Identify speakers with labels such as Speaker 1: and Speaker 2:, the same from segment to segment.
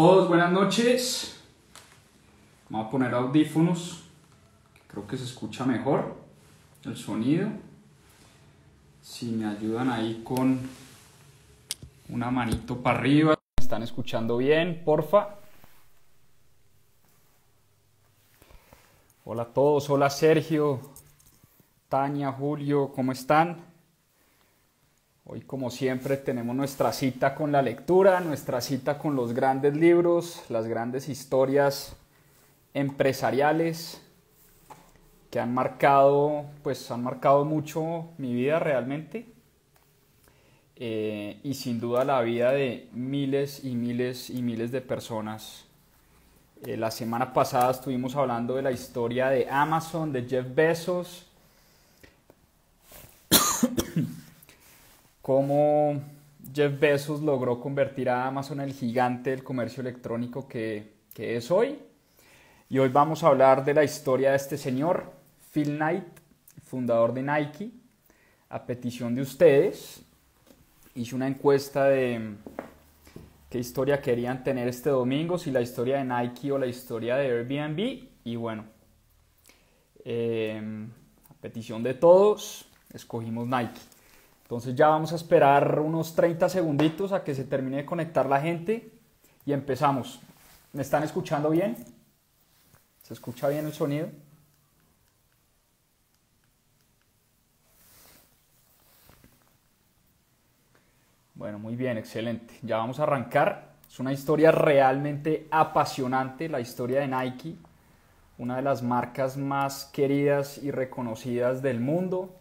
Speaker 1: todos, buenas noches. Vamos a poner audífonos. Creo que se escucha mejor el sonido. Si me ayudan ahí con una manito para arriba. ¿Me están escuchando bien, porfa? Hola a todos, hola Sergio, Tania, Julio, ¿cómo están? Hoy, como siempre, tenemos nuestra cita con la lectura, nuestra cita con los grandes libros, las grandes historias empresariales que han marcado, pues han marcado mucho mi vida realmente eh, y sin duda la vida de miles y miles y miles de personas. Eh, la semana pasada estuvimos hablando de la historia de Amazon, de Jeff Bezos, cómo Jeff Bezos logró convertir a Amazon en el gigante del comercio electrónico que, es hoy. Y hoy vamos a hablar de la historia de este señor, Phil Knight, fundador de Nike. A petición de ustedes, hice una encuesta de qué historia querían tener este domingo, si la historia de Nike o la historia de Airbnb. Y bueno, em, a petición de todos, escogimos Nike. Entonces ya vamos a esperar unos 30 segunditos a que se termine de conectar la gente y empezamos. ¿Me están escuchando bien? ¿Se escucha bien el sonido? Bueno, muy bien, excelente. Ya vamos a arrancar. Es una historia realmente apasionante, la historia de Nike, una de las marcas más queridas y reconocidas del mundo.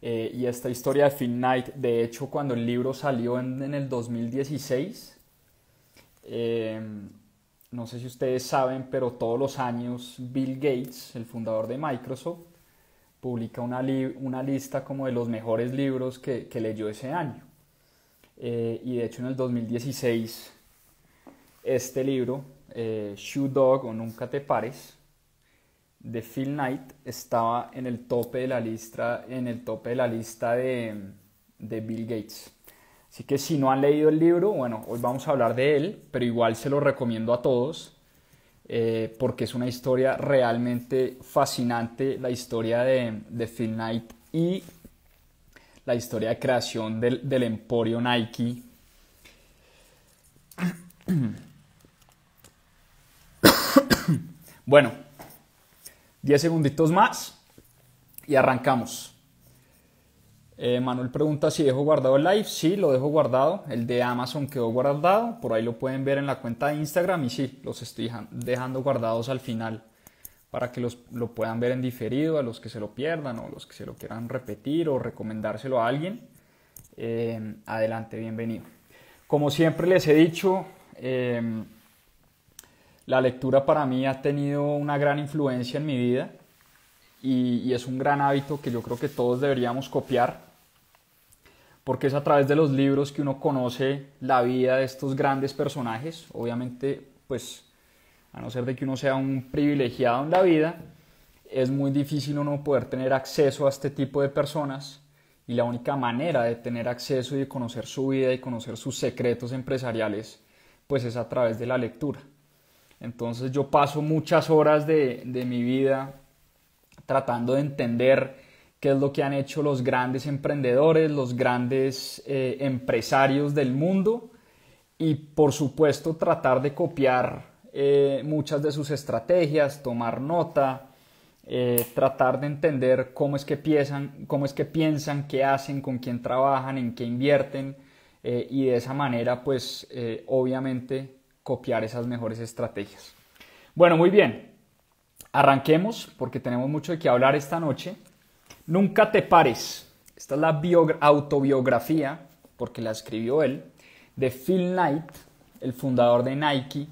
Speaker 1: Eh, y esta historia de Finn Knight, de hecho, cuando el libro salió en, el 2016, eh, no sé si ustedes saben, pero todos los años Bill Gates, el fundador de Microsoft, publica una, lista como de los mejores libros que, leyó ese año. Eh, y de hecho en el 2016, este libro, Shoe Dog o Nunca Te Pares, de Phil Knight estaba en el tope de la lista, en el tope de, la lista de, de, Bill Gates. Así que si no han leído el libro, bueno, hoy vamos a hablar de él, pero igual se lo recomiendo a todos eh, porque es una historia realmente fascinante, la historia de, de Phil Knight y la historia de creación del, del emporio Nike. bueno, 10 segunditos más y arrancamos. Eh, Manuel pregunta si dejo guardado el live. Sí, lo dejo guardado. El de Amazon quedó guardado. Por ahí lo pueden ver en la cuenta de Instagram. Y sí, los estoy dejando guardados al final para que los, lo puedan ver en diferido a los que se lo pierdan o los que se lo quieran repetir o recomendárselo a alguien. Eh, adelante, bienvenido. Como siempre les he dicho, eh, la lectura para mí ha tenido una gran influencia en mi vida y, es un gran hábito que yo creo que todos deberíamos copiar porque es a través de los libros que uno conoce la vida de estos grandes personajes. Obviamente, pues, a no ser de que uno sea un privilegiado en la vida, es muy difícil uno poder tener acceso a este tipo de personas y la única manera de tener acceso y de conocer su vida y conocer sus secretos empresariales, pues es a través de la lectura. Entonces yo paso muchas horas de, mi vida tratando de entender qué es lo que han hecho los grandes emprendedores, los grandes eh, empresarios del mundo y por supuesto tratar de copiar eh, muchas de sus estrategias, tomar nota, eh, tratar de entender cómo es que piensan, cómo es que piensan, qué hacen, con quién trabajan, en qué invierten y de esa manera pues obviamente copiar esas mejores estrategias. Bueno, muy bien. Arranquemos porque tenemos mucho de qué hablar esta noche. Nunca te pares. Esta es la autobiografía, porque la escribió él, de Phil Knight, el fundador de Nike.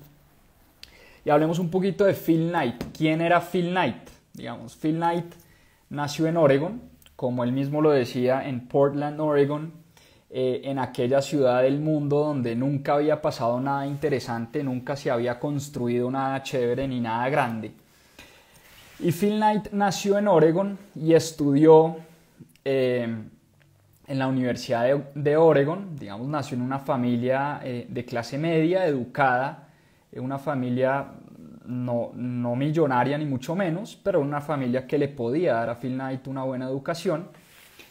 Speaker 1: Y hablemos un poquito de Phil Knight. ¿Quién era Phil Knight? Digamos, Phil Knight nació en Oregon, como él mismo lo decía, en Portland, Oregon, eh, en aquella ciudad del mundo donde nunca había pasado nada interesante, nunca se había construido nada chévere ni nada grande. Y Phil Knight nació en Oregon y estudió eh, en la Universidad de, Oregon, digamos, nació en una familia eh, de clase media, educada, una familia no, no millonaria ni mucho menos, pero una familia que le podía dar a Phil Knight una buena educación.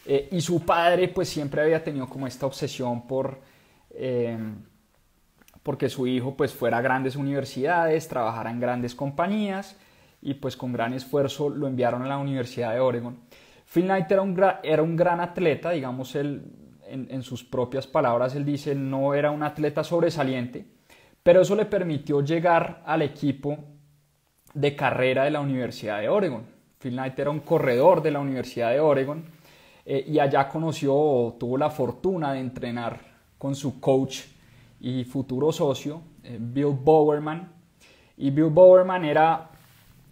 Speaker 1: Eh, y su padre pues siempre había tenido como esta obsesión por... Eh, porque su hijo pues fuera a grandes universidades, trabajara en grandes compañías y pues con gran esfuerzo lo enviaron a la Universidad de Oregon. Phil Knight era un, gran atleta, digamos, él, en, en, sus propias palabras él dice, no era un atleta sobresaliente, pero eso le permitió llegar al equipo de carrera de la Universidad de Oregon. Phil Knight era un corredor de la Universidad de Oregon eh, y allá conoció, tuvo la fortuna de entrenar con su coach y futuro socio, eh, Bill Bowerman. Y Bill Bowerman era,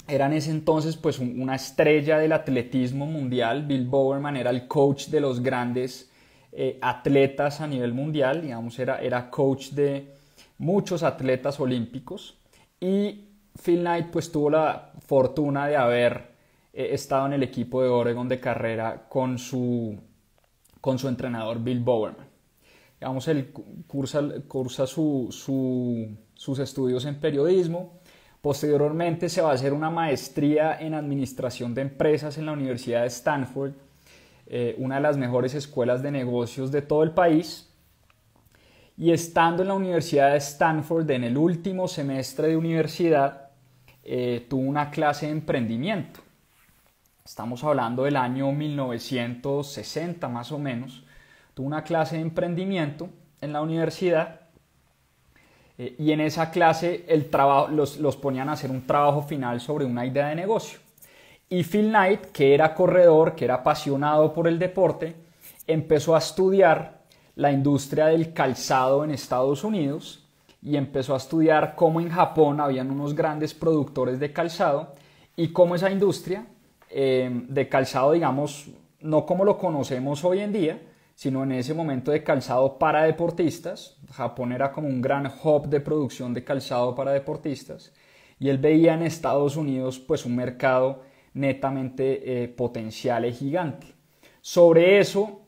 Speaker 1: era en ese entonces pues una estrella del atletismo mundial. Bill Bowerman era el coach de los grandes eh, atletas a nivel mundial, digamos, era, era coach de muchos atletas olímpicos. Y Phil Knight pues tuvo la fortuna de haber eh, estado en el equipo de Oregon de carrera con su, con su entrenador Bill Bowerman. Digamos, él cursa, cursa sus estudios en periodismo. Posteriormente se va a hacer una maestría en administración de empresas en la Universidad de Stanford, eh, una de las mejores escuelas de negocios de todo el país. Y estando en la Universidad de Stanford, en el último semestre de universidad, eh, tuvo una clase de emprendimiento estamos hablando del año 1960 más o menos, tuvo una clase de emprendimiento en la universidad eh, y en esa clase el trabajo, los, los, ponían a hacer un trabajo final sobre una idea de negocio. Y Phil Knight, que era corredor, que era apasionado por el deporte, empezó a estudiar la industria del calzado en Estados Unidos y empezó a estudiar cómo en Japón habían unos grandes productores de calzado y cómo esa industria eh, de calzado, digamos, no como lo conocemos hoy en día, sino en ese momento de calzado para deportistas. Japón era como un gran hub de producción de calzado para deportistas y él veía en Estados Unidos pues un mercado netamente eh, potencial y gigante. Sobre eso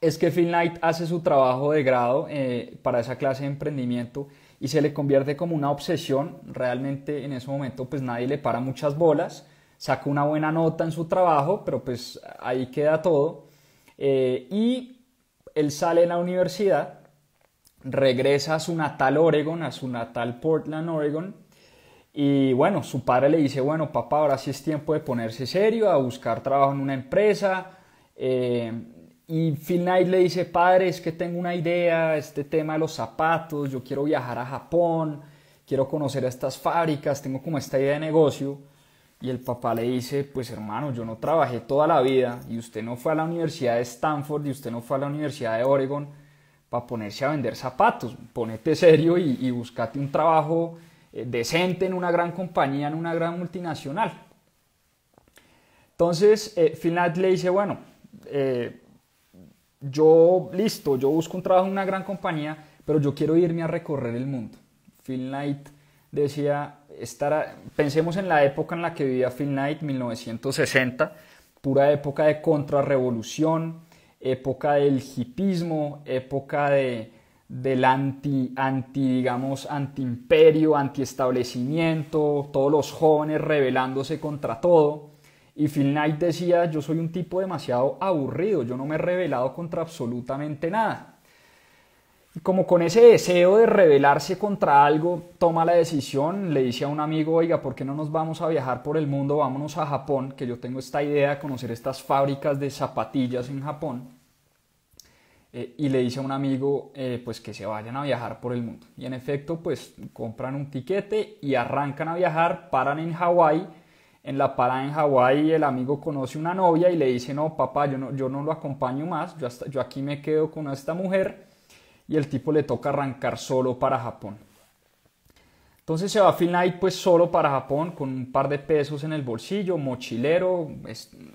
Speaker 1: es que Phil Knight hace su trabajo de grado eh, para esa clase de emprendimiento y se le convierte como una obsesión. Realmente en ese momento pues nadie le para muchas bolas sacó una buena nota en su trabajo, pero pues ahí queda todo. Eh, y él sale en la universidad, regresa a su natal Oregon, a su natal Portland, Oregon. Y bueno, su padre le dice, bueno, papá, ahora sí es tiempo de ponerse serio, a buscar trabajo en una empresa. Eh, y Phil Knight le dice, padre, es que tengo una idea, este tema de los zapatos, yo quiero viajar a Japón, quiero conocer estas fábricas, tengo como esta idea de negocio. Y el papá le dice, pues hermano, yo no trabajé toda la vida y usted no fue a la Universidad de Stanford y usted no fue a la Universidad de Oregon para ponerse a vender zapatos. Ponete serio y, búscate un trabajo eh, decente en una gran compañía, en una gran multinacional. Entonces, Phil eh, Knight le dice, bueno, eh, yo, listo, yo busco un trabajo en una gran compañía, pero yo quiero irme a recorrer el mundo. Knight decía, pensemos en la época en la que vivía Phil Knight, 1960, pura época de contrarrevolución, época del hipismo, época de, del anti, anti, digamos, anti-imperio, anti-establecimiento, todos los jóvenes rebelándose contra todo. Y Phil Knight decía, yo soy un tipo demasiado aburrido, yo no me he rebelado contra absolutamente nada como con ese deseo de rebelarse contra algo, toma la decisión, le dice a un amigo, oiga, ¿por qué no nos vamos a viajar por el mundo? Vámonos a Japón, que yo tengo esta idea de conocer estas fábricas de zapatillas en Japón. Eh, y le dice a un amigo, eh, pues que se vayan a viajar por el mundo. Y en efecto, pues compran un tiquete y arrancan a viajar, paran en Hawái. En la parada en Hawái el amigo conoce una novia y le dice, no, papá, yo no, yo no lo acompaño más, yo, yo aquí me quedo con esta mujer y el tipo le toca arrancar solo para Japón. Entonces se va a Phil pues solo para Japón con un par de pesos en el bolsillo, mochilero,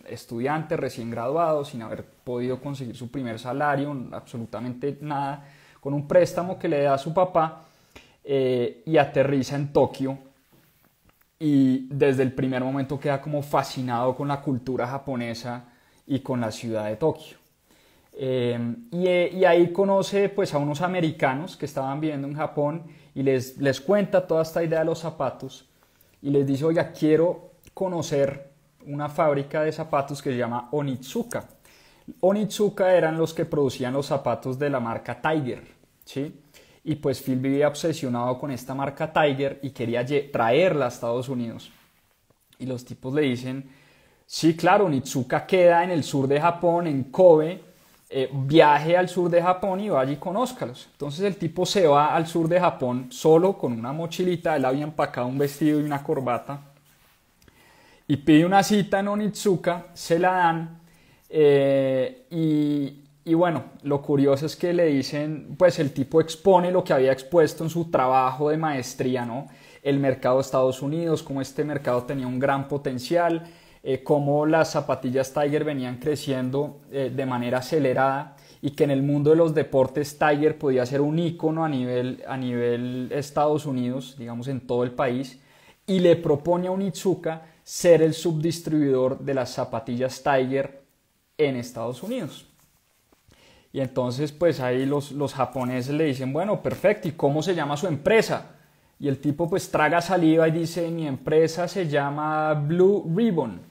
Speaker 1: estudiante recién graduado, sin haber podido conseguir su primer salario, absolutamente nada, con un préstamo que le da su papá eh, y aterriza en Tokio y desde el primer momento queda como fascinado con la cultura japonesa y con la ciudad de Tokio. Em, eh, y, ahí conoce pues a unos americanos que estaban viviendo en Japón y les, les cuenta toda esta idea de los zapatos y les dice, oiga, quiero conocer una fábrica de zapatos que se llama Onitsuka. Onitsuka eran los que producían los zapatos de la marca Tiger, Y pues Phil vivía obsesionado con esta marca Tiger y quería traerla a Estados Unidos. Y los tipos le dicen, sí, claro, Onitsuka queda en el sur de Japón, en Kobe, eh, viaje al sur de Japón y allí y conózcalos. Entonces el tipo se va al sur de Japón solo con una mochilita, él había empacado un vestido y una corbata, y pide una cita en Onitsuka, se la dan, eh, y, bueno, lo curioso es que le dicen, pues el tipo expone lo que había expuesto en su trabajo de maestría, ¿no? El mercado de Estados Unidos, cómo este mercado tenía un gran potencial, eh, cómo las zapatillas Tiger venían creciendo eh, de manera acelerada y que en el mundo de los deportes Tiger podía ser un icono a nivel, a nivel Estados Unidos, digamos en todo el país, y le propone a Unitsuka ser el subdistribuidor de las zapatillas Tiger en Estados Unidos. Y entonces pues ahí los, los japoneses le dicen, bueno, perfecto, ¿y cómo se llama su empresa? Y el tipo pues traga saliva y dice, mi empresa se llama Blue Ribbon.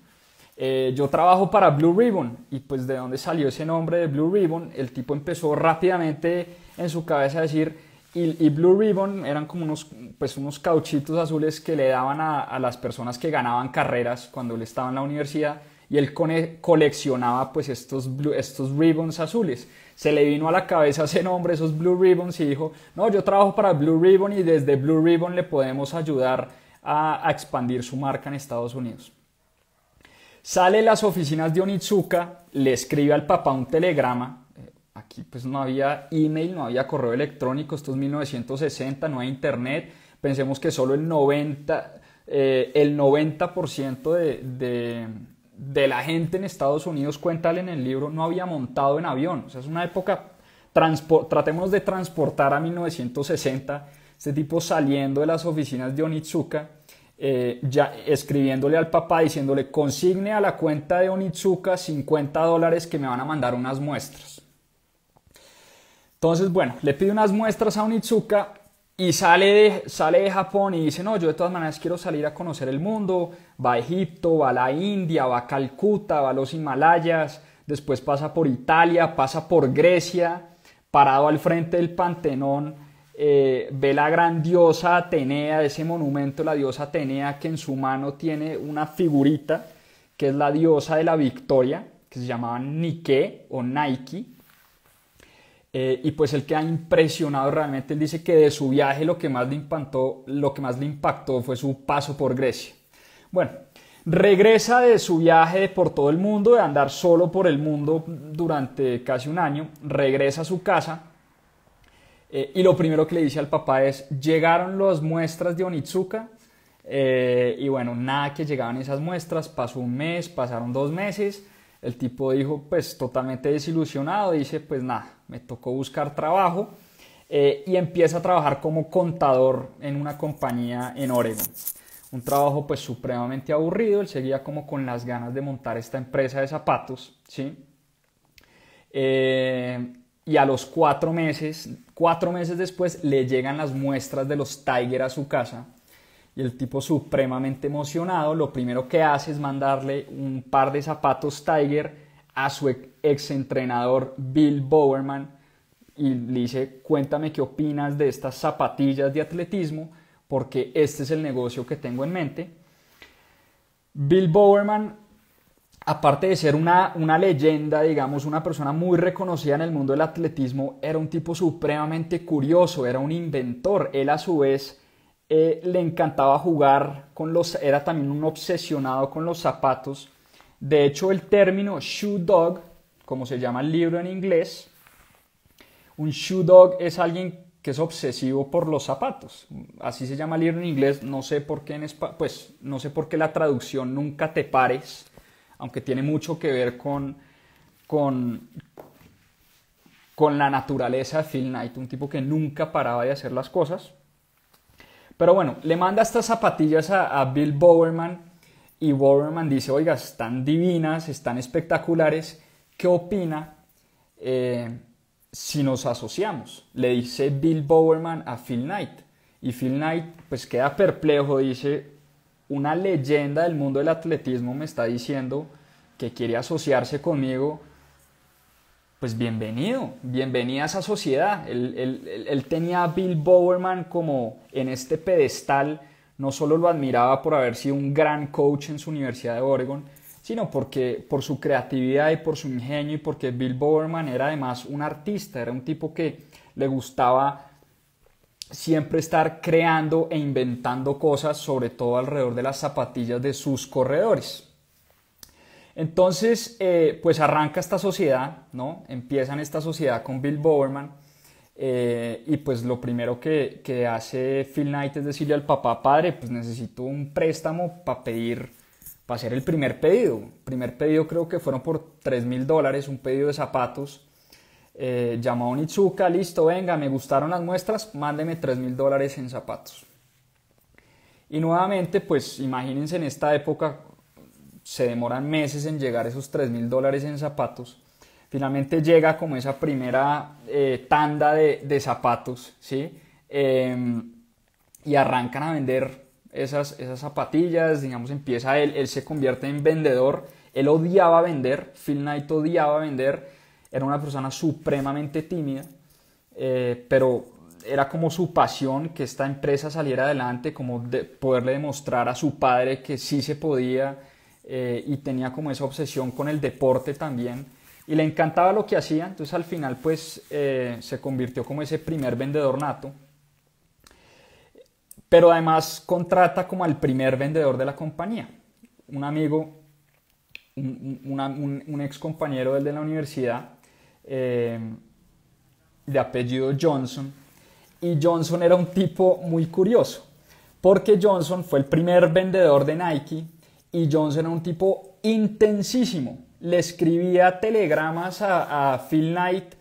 Speaker 1: Eh, yo trabajo para Blue Ribbon y pues de dónde salió ese nombre de Blue Ribbon, el tipo empezó rápidamente en su cabeza a decir, y, Blue Ribbon eran como unos, pues unos cauchitos azules que le daban a, las personas que ganaban carreras cuando él estaba en la universidad y él coleccionaba pues estos, estos ribbons azules. Se le vino a la cabeza ese nombre, esos blue ribbons, y dijo, no, yo trabajo para Blue Ribbon y desde Blue Ribbon le podemos ayudar a expandir su marca en Estados Unidos. Sale de las oficinas de Onitsuka, le escribe al papá un telegrama. Eh, aquí pues no había email, no había correo electrónico, esto es 1960, no hay internet. Pensemos que solo el 90, eh, el 90% de, de, la gente en Estados Unidos, cuéntale en el libro, no había montado en avión. O sea, es una época, tratemos de transportar a 1960, este tipo saliendo de las oficinas de Onitsuka eh, ya escribiéndole al papá diciéndole consigne a la cuenta de Onitsuka 50 dólares que me van a mandar unas muestras. Entonces, bueno, le pide unas muestras a Onitsuka y sale sale de Japón y dice, no, yo de todas maneras quiero salir a conocer el mundo, va a Egipto, va a la India, va a Calcuta, va a los Himalayas, después pasa por Italia, pasa por Grecia, parado al frente del Pantenón eh, ve la grandiosa diosa Atenea, ese monumento, la diosa Atenea, que en su mano tiene una figurita, que es la diosa de la victoria, que se llamaba Nike o Nike. Eh, y pues él queda impresionado realmente. Él dice que de su viaje lo que más le impactó, lo que más le impactó fue su paso por Grecia. Bueno, regresa de su viaje por todo el mundo, de andar solo por el mundo durante casi un año, regresa a su casa eh, y lo primero que le dice al papá es, llegaron las muestras de Onitsuka. Eh, y bueno, nada que llegaban esas muestras, pasó un mes, pasaron dos meses. El tipo dijo, pues totalmente desilusionado, dice, pues nada, me tocó buscar trabajo. Eh, y empieza a trabajar como contador en una compañía en Oregon. Un trabajo pues supremamente aburrido, él seguía como con las ganas de montar esta empresa de zapatos, ¿sí? y a los cuatro meses, cuatro meses después, le llegan las muestras de los Tiger a su casa. Y el tipo supremamente emocionado, lo primero que hace es mandarle un par de zapatos Tiger a su ex entrenador Bill Bowerman y le dice, cuéntame qué opinas de estas zapatillas de atletismo, porque este es el negocio que tengo en mente. Bill Bowerman aparte de ser una, leyenda, digamos, una persona muy reconocida en el mundo del atletismo, era un tipo supremamente curioso, era un inventor. Él a su vez eh, le encantaba jugar con los, era también un obsesionado con los zapatos. De hecho, el término shoe dog, como se llama el libro en inglés, un shoe dog es alguien que es obsesivo por los zapatos. Así se llama el libro en inglés, no sé por qué en pues no sé por qué la traducción nunca te pares aunque tiene mucho que ver con, con, con la naturaleza de Phil Knight, un tipo que nunca paraba de hacer las cosas. Pero bueno, le manda estas zapatillas a, Bill Bowerman y Bowerman dice, oiga, están divinas, están espectaculares, ¿qué opina eh, si nos asociamos? Le dice Bill Bowerman a Phil Knight. Y Phil Knight pues queda perplejo, dice, una leyenda del mundo del atletismo me está diciendo que quiere asociarse conmigo, pues bienvenido, bienvenida a esa sociedad. Él, tenía a Bill Bowerman como en este pedestal, no solo lo admiraba por haber sido un gran coach en su Universidad de Oregon, sino porque por su creatividad y por su ingenio y porque Bill Bowerman era además un artista, era un tipo que le gustaba siempre estar creando e inventando cosas, sobre todo alrededor de las zapatillas de sus corredores. Entonces, eh, pues arranca esta sociedad, ¿no? Empiezan esta sociedad con Bill Bowerman. Eh, y pues lo primero que, que, hace Phil Knight es decirle al papá, padre, pues necesito un préstamo para pedir, para hacer el primer pedido. El primer pedido creo que fueron por 3 mil dólares, un pedido de zapatos eh, llamó a listo, venga, me gustaron las muestras, mándeme 3 mil dólares en zapatos. Y nuevamente, pues imagínense en esta época, se demoran meses en llegar esos 3 mil dólares en zapatos. Finalmente llega como esa primera eh, tanda de, zapatos, ¿sí? Em, y arrancan a vender esas, esas zapatillas, digamos, empieza él, él se convierte en vendedor, él odiaba vender, Phil Knight odiaba vender, era una persona supremamente tímida, eh, pero era como su pasión que esta empresa saliera adelante, como poderle demostrar a su padre que sí se podía eh, y tenía como esa obsesión con el deporte también. Y le encantaba lo que hacía, entonces al final pues eh, se convirtió como ese primer vendedor nato. Pero además contrata como al primer vendedor de la compañía, un amigo, un, ex compañero del de la universidad eh, de apellido Johnson, y Johnson era un tipo muy curioso, porque Johnson fue el primer vendedor de Nike y Johnson era un tipo intensísimo. Le escribía telegramas a, Phil Knight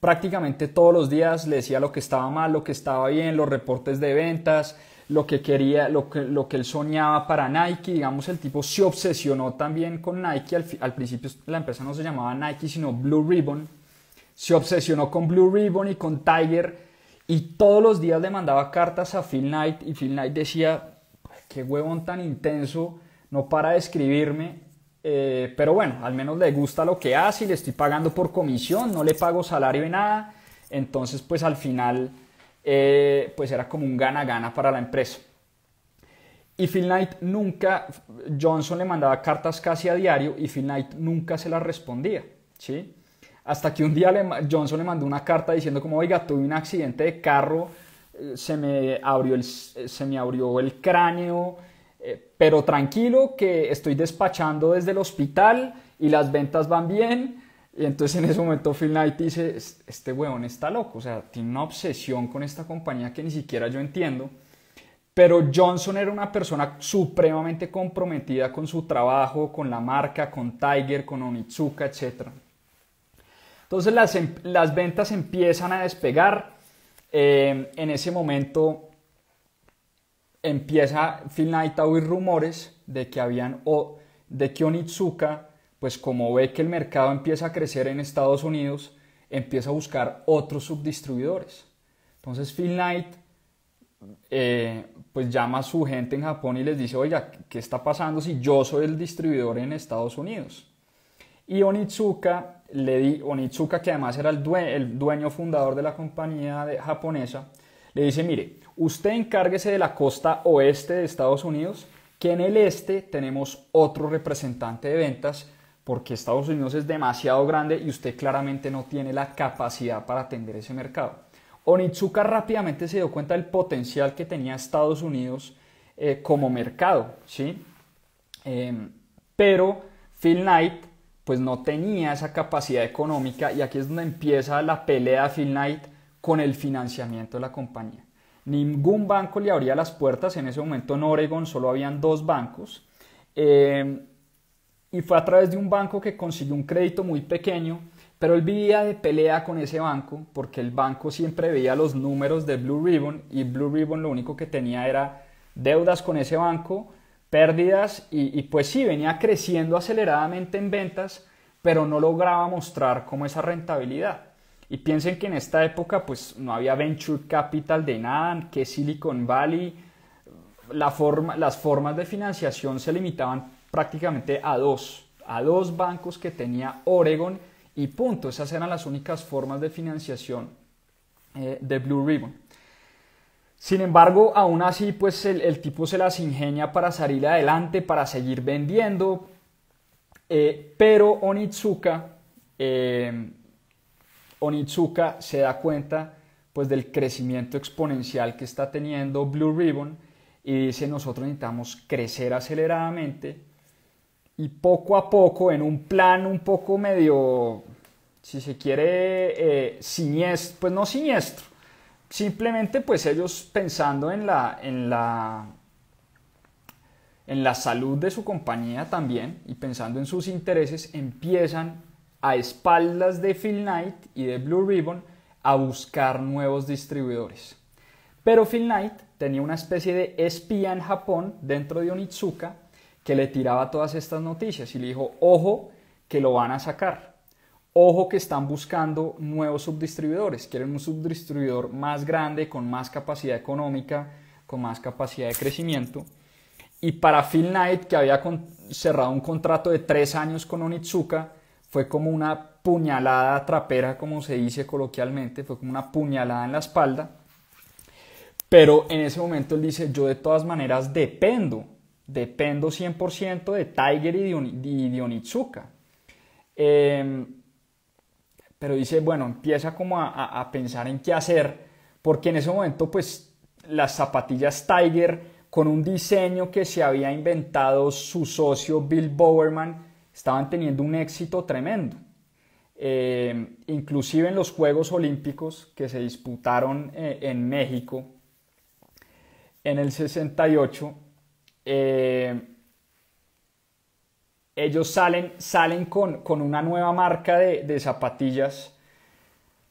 Speaker 1: prácticamente todos los días, le decía lo que estaba mal, lo que estaba bien, los reportes de ventas, lo que quería, lo que, lo que él soñaba para Nike. Digamos, el tipo se obsesionó también con Nike. al principio la empresa no se llamaba Nike, sino Blue Ribbon se obsesionó con Blue Ribbon y con Tiger y todos los días le mandaba cartas a Phil Knight y Phil Knight decía, qué huevón tan intenso, no para de escribirme, eh, pero bueno, al menos le gusta lo que hace y le estoy pagando por comisión, no le pago salario ni nada, entonces pues al final eh, pues era como un gana-gana para la empresa. Y Phil Knight nunca, Johnson le mandaba cartas casi a diario y Phil Knight nunca se las respondía, ¿sí? Hasta que un día le, Johnson le mandó una carta diciendo como, oiga, tuve un accidente de carro, eh, se me abrió el, eh, se me abrió el cráneo, eh, pero tranquilo que estoy despachando desde el hospital y las ventas van bien. Y entonces en ese momento Phil Knight dice, este weón está loco, o sea, tiene una obsesión con esta compañía que ni siquiera yo entiendo. Pero Johnson era una persona supremamente comprometida con su trabajo, con la marca, con Tiger, con Onitsuka, etc. Entonces em, las, ventas empiezan a despegar. Em, en ese momento empieza Phil Knight a oír rumores de que habían o de que Onitsuka, pues como ve que el mercado empieza a crecer en Estados Unidos, empieza a buscar otros subdistribuidores. Entonces Phil Knight eh, pues llama a su gente en Japón y les dice, oiga, ¿qué está pasando si yo soy el distribuidor en Estados Unidos? Y Onitsuka le di, Onitsuka, que además era el, dueño fundador de la compañía japonesa, le dice, mire, usted encárguese de la costa oeste de Estados Unidos, que en el este tenemos otro representante de ventas, porque Estados Unidos es demasiado grande y usted claramente no tiene la capacidad para atender ese mercado. Onitsuka rápidamente se dio cuenta del potencial que tenía Estados Unidos eh, como mercado, ¿sí? Em, pero Phil Knight pues no tenía esa capacidad económica y aquí es donde empieza la pelea de Phil Knight con el financiamiento de la compañía. Ningún banco le abría las puertas, en ese momento en Oregon solo habían dos bancos eh, y fue a través de un banco que consiguió un crédito muy pequeño, pero él vivía de pelea con ese banco porque el banco siempre veía los números de Blue Ribbon y Blue Ribbon lo único que tenía era deudas con ese banco pérdidas y, pues sí, venía creciendo aceleradamente en ventas, pero no lograba mostrar como esa rentabilidad. Y piensen que en esta época pues no había venture capital de nada, que Silicon Valley, las formas de financiación se limitaban prácticamente a dos, a dos bancos que tenía Oregon y punto, esas eran las únicas formas de financiación eh, de Blue Ribbon. Sin embargo, aún así, pues el, tipo se las ingenia para salir adelante, para seguir vendiendo. Eh, pero eh, Onitsuka, se da cuenta pues del crecimiento exponencial que está teniendo Blue Ribbon y dice nosotros necesitamos crecer aceleradamente y poco a poco en un plan un poco medio si se quiere eh, siniestro pues no siniestro Simplemente pues ellos pensando en la, en la, en la salud de su compañía también y pensando en sus intereses, empiezan a espaldas de Phil Knight y de Blue Ribbon a buscar nuevos distribuidores. Pero Phil Knight tenía una especie de espía en Japón dentro de Onitsuka que le tiraba todas estas noticias y le dijo, ojo, que lo van a sacar. Ojo que están buscando nuevos subdistribuidores, quieren un subdistribuidor más grande, con más capacidad económica, con más capacidad de crecimiento. Y para Phil Knight, que había cerrado un contrato de tres años con Onitsuka, fue como una puñalada trapera, como se dice coloquialmente, fue como una puñalada en la espalda. Pero en ese momento él dice, yo de todas maneras dependo, dependo 100% de Tiger y de, Onitsuka. Em, pero dice, bueno, empieza como a, pensar en qué hacer, porque en ese momento pues las zapatillas Tiger con un diseño que se había inventado su socio Bill Bowerman, estaban teniendo un éxito tremendo. Eh, inclusive en los Juegos Olímpicos que se disputaron eh, en México en el 68, ellos salen, salen con, una nueva marca de, zapatillas.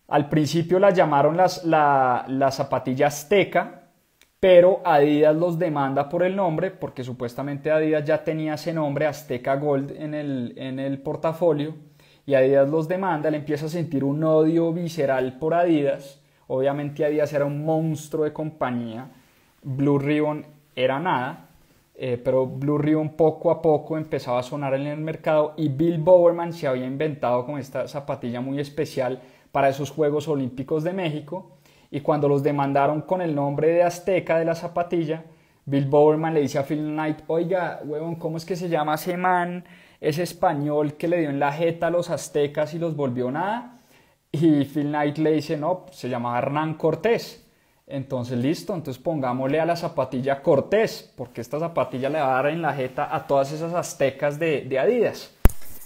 Speaker 1: Al principio las llamaron las, la, zapatilla azteca, pero Adidas los demanda por el nombre, porque supuestamente Adidas ya tenía ese nombre, Azteca Gold, en el, en el portafolio, y Adidas los demanda, le empieza a sentir un odio visceral por Adidas. Obviamente Adidas era un monstruo de compañía, Blue Ribbon era nada eh, pero Blue Ribbon poco a poco empezaba a sonar en el mercado y Bill Bowerman se había inventado con esta zapatilla muy especial para esos Juegos Olímpicos de México y cuando los demandaron con el nombre de Azteca de la zapatilla, Bill Bowerman le dice a Phil Knight, oiga, huevón, ¿cómo es que se llama ese man, ese español que le dio en la jeta a los aztecas y los volvió nada? Y Phil Knight le dice, no, se llama Hernán Cortés. Entonces, listo, entonces pongámosle a la zapatilla Cortés, porque esta zapatilla le va a dar en la jeta a todas esas aztecas de, Adidas.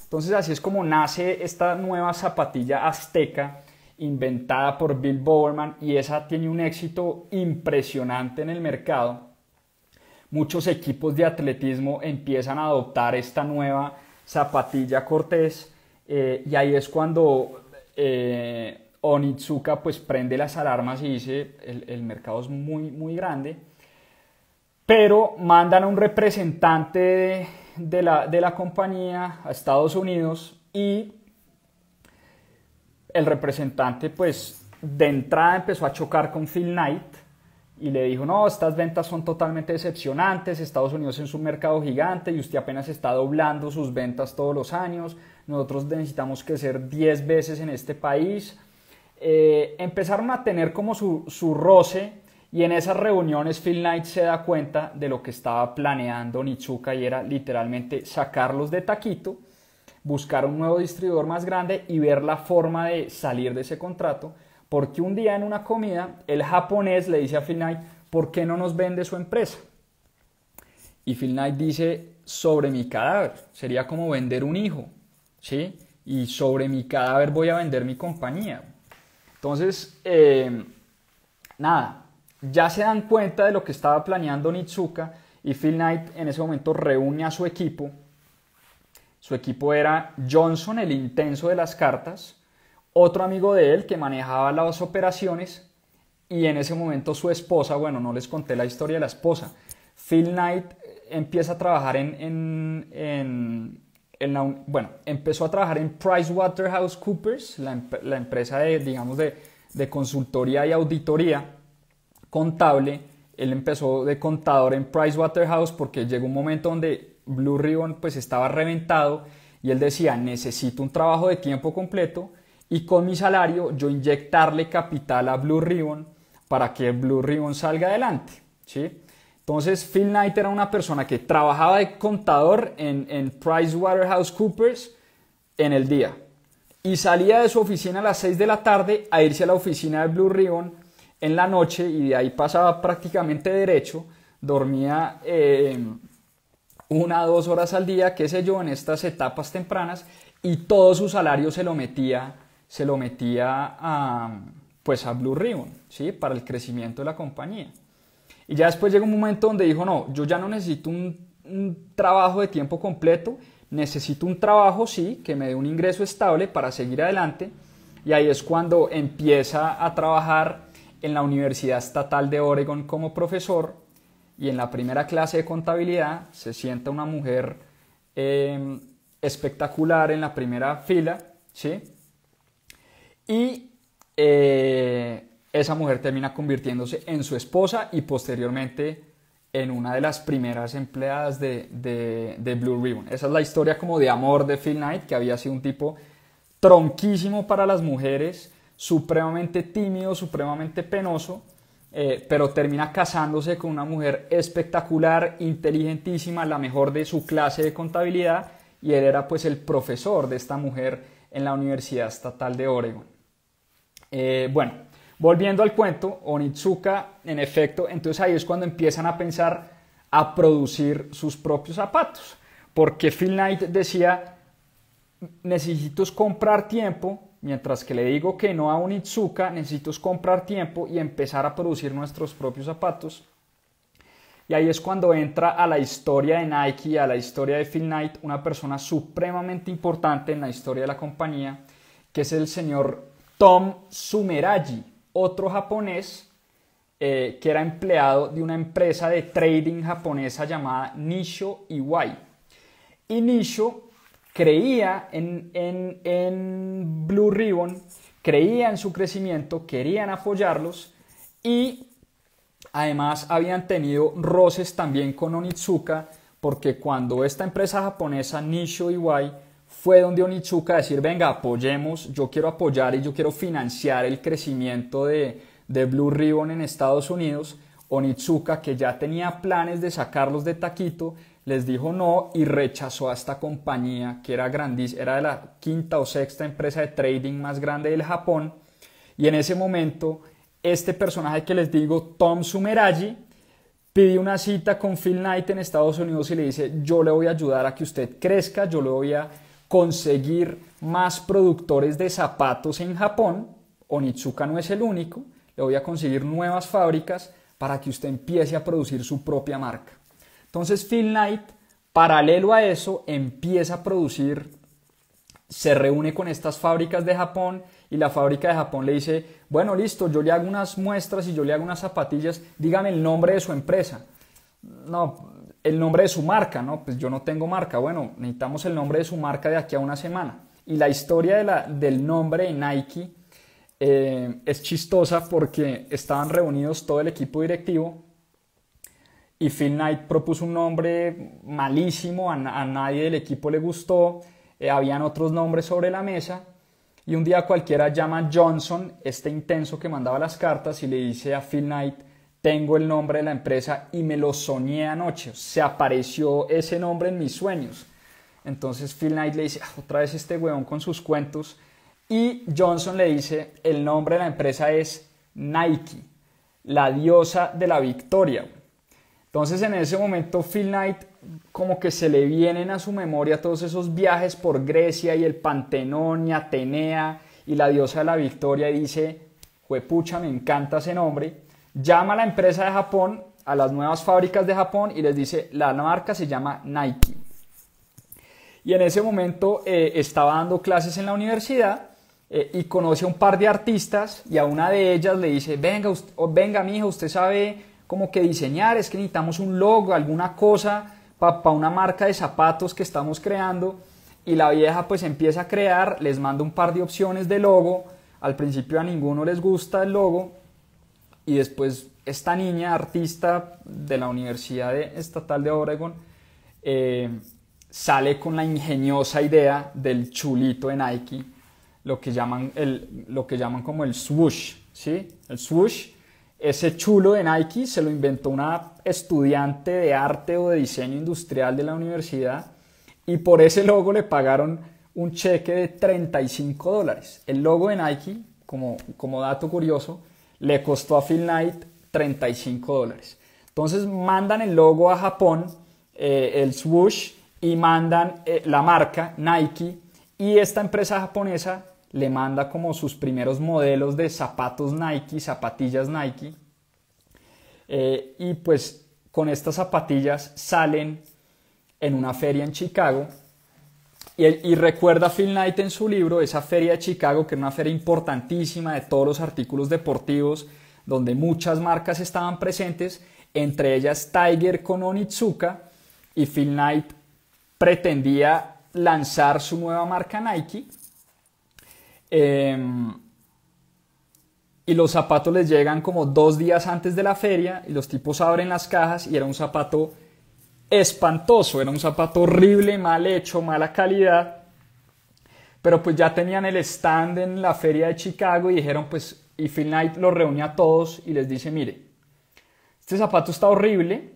Speaker 1: Entonces, así es como nace esta nueva zapatilla azteca inventada por Bill Bowerman y esa tiene un éxito impresionante en el mercado. Muchos equipos de atletismo empiezan a adoptar esta nueva zapatilla Cortés eh, y ahí es cuando eh, Onitsuka pues prende las alarmas y dice el, mercado es muy, muy grande, pero mandan a un representante de, la, de la compañía a Estados Unidos y el representante pues de entrada empezó a chocar con Phil Knight y le dijo, no, estas ventas son totalmente decepcionantes, Estados Unidos es un mercado gigante y usted apenas está doblando sus ventas todos los años, nosotros necesitamos crecer 10 veces en este país eh, empezaron a tener como su, roce y en esas reuniones Phil Knight se da cuenta de lo que estaba planeando Nitsuka y era literalmente sacarlos de taquito, buscar un nuevo distribuidor más grande y ver la forma de salir de ese contrato, porque un día en una comida el japonés le dice a Phil Knight, ¿por qué no nos vende su empresa? Y Phil Knight dice, sobre mi cadáver, sería como vender un hijo, ¿sí? Y sobre mi cadáver voy a vender mi compañía. Entonces, eh, nada, ya se dan cuenta de lo que estaba planeando Nitsuka y Phil Knight en ese momento reúne a su equipo. Su equipo era Johnson, el intenso de las cartas, otro amigo de él que manejaba las operaciones y en ese momento su esposa, bueno, no les conté la historia de la esposa. Phil Knight eh, empieza a trabajar en, en bueno, empezó a trabajar en PricewaterhouseCoopers, la, la empresa de, digamos, de, consultoría y auditoría contable. Él empezó de contador en Pricewaterhouse porque llegó un momento donde Blue Ribbon pues estaba reventado y él decía, necesito un trabajo de tiempo completo y con mi salario yo inyectarle capital a Blue Ribbon para que Blue Ribbon salga adelante, ¿sí? Entonces, Phil Knight era una persona que trabajaba de contador en, en PricewaterhouseCoopers en el día y salía de su oficina a las 6 de la tarde a irse a la oficina de Blue Ribbon en la noche y de ahí pasaba prácticamente derecho, dormía eh, una o dos horas al día, qué sé yo, en estas etapas tempranas y todo su salario se lo metía, se lo metía a, pues a Blue Ribbon, ¿sí? para el crecimiento de la compañía. Y ya después llegó un momento donde dijo, no, yo ya no necesito un, trabajo de tiempo completo, necesito un trabajo, sí, que me dé un ingreso estable para seguir adelante. Y ahí es cuando empieza a trabajar en la Universidad Estatal de Oregon como profesor y en la primera clase de contabilidad se sienta una mujer em, espectacular en la primera fila, ¿sí? Y eh, esa mujer termina convirtiéndose en su esposa y posteriormente en una de las primeras empleadas de, Blue Ribbon. Esa es la historia como de amor de Phil Knight, que había sido un tipo tronquísimo para las mujeres, supremamente tímido, supremamente penoso, eh, pero termina casándose con una mujer espectacular, inteligentísima, la mejor de su clase de contabilidad, y él era pues el profesor de esta mujer en la Universidad Estatal de Oregon. Eh, bueno, Volviendo al cuento, Onitsuka, en efecto, entonces ahí es cuando empiezan a pensar a producir sus propios zapatos, porque Phil Knight decía, necesito comprar tiempo, mientras que le digo que no a Onitsuka, necesito comprar tiempo y empezar a producir nuestros propios zapatos. Y ahí es cuando entra a la historia de Nike a la historia de Phil Knight, una persona supremamente importante en la historia de la compañía, que es el señor Tom Sumeragi otro japonés eh, que era empleado de una empresa de trading japonesa llamada Nisho Iwai. Y Nisho creía en, en Blue Ribbon, creía en su crecimiento, querían apoyarlos y además habían tenido roces también con Onitsuka porque cuando esta empresa japonesa Nisho Iwai fue donde Onitsuka decir, venga, apoyemos, yo quiero apoyar y yo quiero financiar el crecimiento de, de Blue Ribbon en Estados Unidos. Onitsuka, que ya tenía planes de sacarlos de taquito, les dijo no y rechazó a esta compañía que era grandísima, era de la quinta o sexta empresa de trading más grande del Japón. Y en ese momento, este personaje que les digo, Tom Sumeragi pidió una cita con Phil Knight en Estados Unidos y le dice, yo le voy a ayudar a que usted crezca, yo le voy a conseguir más productores de zapatos en Japón. Onitsuka no es el único. Le voy a conseguir nuevas fábricas para que usted empiece a producir su propia marca. Entonces Phil paralelo a eso, empieza a producir, se reúne con estas fábricas de Japón y la fábrica de Japón le dice, bueno, listo, yo le hago unas muestras y yo le hago unas zapatillas, dígame el nombre de su empresa. No, el nombre de su marca, ¿no? Pues yo no tengo marca, bueno, necesitamos el nombre de su marca de aquí a una semana. Y la historia del nombre de Nike eh, es chistosa porque estaban reunidos todo el equipo directivo y Phil Knight propuso un nombre malísimo, a, nadie del equipo le gustó, eh, habían otros nombres sobre la mesa y un día cualquiera llama Johnson, este intenso que mandaba las cartas, y le dice a Phil Knight, tengo el nombre de la empresa y me lo soñé anoche. Se apareció ese nombre en mis sueños. Entonces Phil Knight le dice, ah, otra vez este weón con sus cuentos. Y Johnson le dice, el nombre de la empresa es Nike, la diosa de la victoria. Entonces en ese momento Phil Knight como que se le vienen a su memoria todos esos viajes por Grecia y el Pantenón y Atenea y la diosa de la victoria y dice, juepucha, me encanta ese nombre llama a la empresa de Japón, a las nuevas fábricas de Japón y les dice, la marca se llama Nike. Y en ese momento eh, estaba dando clases en la universidad eh, y conoce a un par de artistas y a una de ellas le dice, venga, usted, oh, venga mija, usted sabe como que diseñar, es que necesitamos un logo, alguna cosa para una marca de zapatos que estamos creando. Y la vieja pues empieza a crear, les manda un par de opciones de logo, al principio a ninguno les gusta el logo, y después esta niña artista de la Universidad Estatal de Oregon eh, sale con la ingeniosa idea del chulito de Nike, lo que llaman, lo que llaman como el swoosh, ¿sí? El swoosh, ese chulo de Nike se lo inventó una estudiante de arte o de diseño industrial de la universidad y por ese logo le pagaron un cheque de 35 dólares. El logo de Nike, como dato curioso, le costó a Phil Knight 35 dólares. Entonces mandan el logo a Japón, eh, el swoosh, y mandan eh, la marca Nike. Y esta empresa japonesa le manda como sus primeros modelos de zapatos Nike, zapatillas Nike. Eh, y pues con estas zapatillas salen en una feria en Chicago y, recuerda Phil Knight en su libro esa feria de Chicago, que era una feria importantísima de todos los artículos deportivos, donde muchas marcas estaban presentes, entre ellas Tiger con Onitsuka, y Phil Knight pretendía lanzar su nueva marca Nike. Em, y los zapatos les llegan como dos días antes de la feria, y los tipos abren las cajas, y era un zapato espantoso, era un zapato horrible, mal hecho, mala calidad. Pero pues ya tenían el stand en la feria de Chicago y dijeron pues, y Phil Knight los reúne a todos y les dice, mire, este zapato está horrible,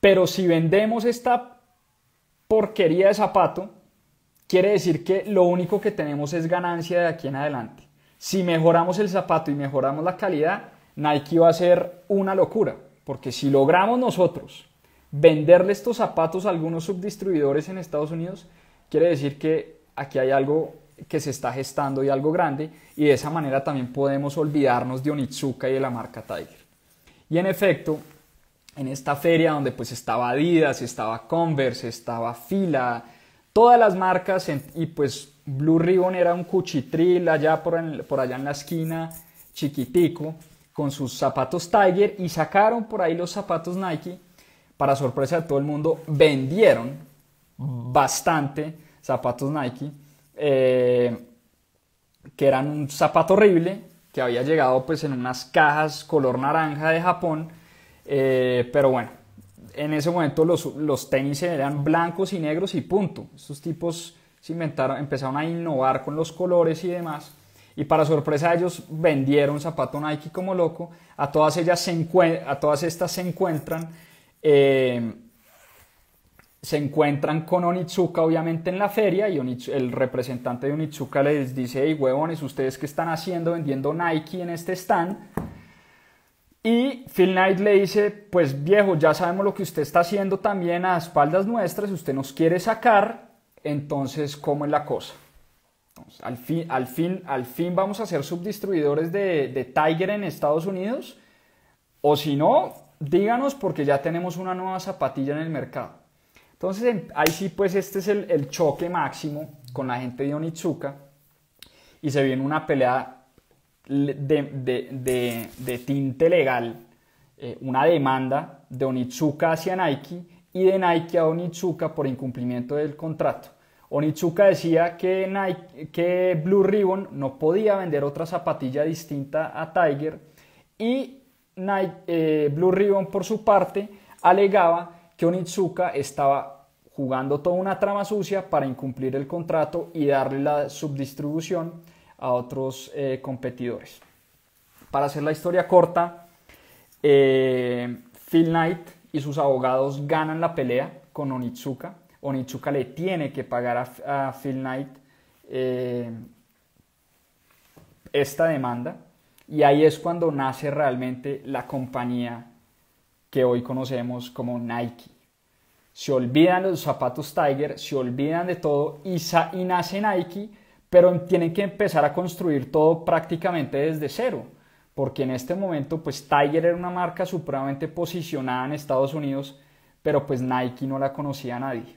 Speaker 1: pero si vendemos esta porquería de zapato, quiere decir que lo único que tenemos es ganancia de aquí en adelante. Si mejoramos el zapato y mejoramos la calidad, Nike va a ser una locura, porque si logramos nosotros venderle estos zapatos a algunos subdistribuidores en Estados Unidos quiere decir que aquí hay algo que se está gestando y algo grande y de esa manera también podemos olvidarnos de Onitsuka y de la marca Tiger. Y en efecto, en esta feria donde pues estaba Adidas, estaba Converse, estaba Fila, todas las marcas y pues Blue Ribbon era un cuchitril allá por allá en la esquina, chiquitico, con sus zapatos Tiger y sacaron por ahí los zapatos Nike para sorpresa de todo el mundo, vendieron bastante zapatos Nike, eh, que eran un zapato horrible, que había llegado pues en unas cajas color naranja de Japón, eh, pero bueno, en ese momento los, los, tenis eran blancos y negros y punto. Estos tipos se inventaron, empezaron a innovar con los colores y demás. Y para sorpresa de ellos vendieron zapato Nike como loco. A todas, ellas se a todas estas se encuentran eh, se encuentran con Onitsuka obviamente en la feria y el representante de Onitsuka les dice, hey huevones, ¿ustedes qué están haciendo vendiendo Nike en este stand? Y Phil Knight le dice, pues viejo, ya sabemos lo que usted está haciendo también a espaldas nuestras, usted nos quiere sacar, entonces, ¿cómo es la cosa? al, fin, al, fin, al fin vamos a ser subdistribuidores de, de Tiger en Estados Unidos, o si no, díganos porque ya tenemos una nueva zapatilla en el mercado. Entonces em, ahí sí pues este es el, choque máximo con la gente de Onitsuka y se viene una pelea de, tinte legal, eh, una demanda de Onitsuka hacia Nike y de Nike a Onitsuka por incumplimiento del contrato. Onitsuka decía que, Nike, que Blue Ribbon no podía vender otra zapatilla distinta a Tiger y eh, Blue Ribbon, por su parte, alegaba que Onitsuka estaba jugando toda una trama sucia para incumplir el contrato y darle la subdistribución a otros eh, competidores. Para hacer la historia corta, eh, Phil Knight y sus abogados ganan la pelea con Onitsuka. Onitsuka le tiene que pagar a Phil Knight esta demanda y ahí es cuando nace realmente la compañía que hoy conocemos como Nike. Se olvidan los zapatos Tiger, se olvidan de todo y, y nace Nike, pero tienen que empezar a construir todo prácticamente desde cero, porque en este momento pues Tiger era una marca supremamente posicionada en Estados Unidos, pero pues Nike no la conocía nadie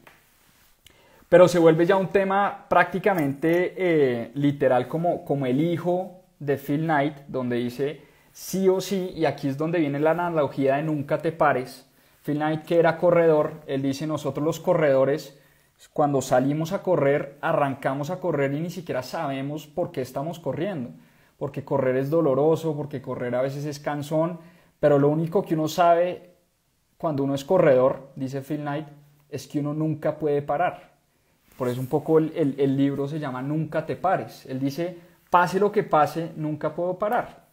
Speaker 1: pero se vuelve ya un tema prácticamente eh, literal como, como el hijo de Phil Knight, donde dice sí o sí, y aquí es donde viene la analogía de nunca te pares. Phil Knight, que era corredor, él dice, nosotros los corredores, cuando salimos a correr, arrancamos a correr y ni siquiera sabemos por qué estamos corriendo. Porque correr es doloroso, porque correr a veces es cansón, pero lo único que uno sabe cuando uno es corredor, dice Phil Knight, es que uno nunca puede parar. Por eso un poco el, el libro se llama Nunca te pares. Él dice, Pase lo que pase, nunca puedo parar.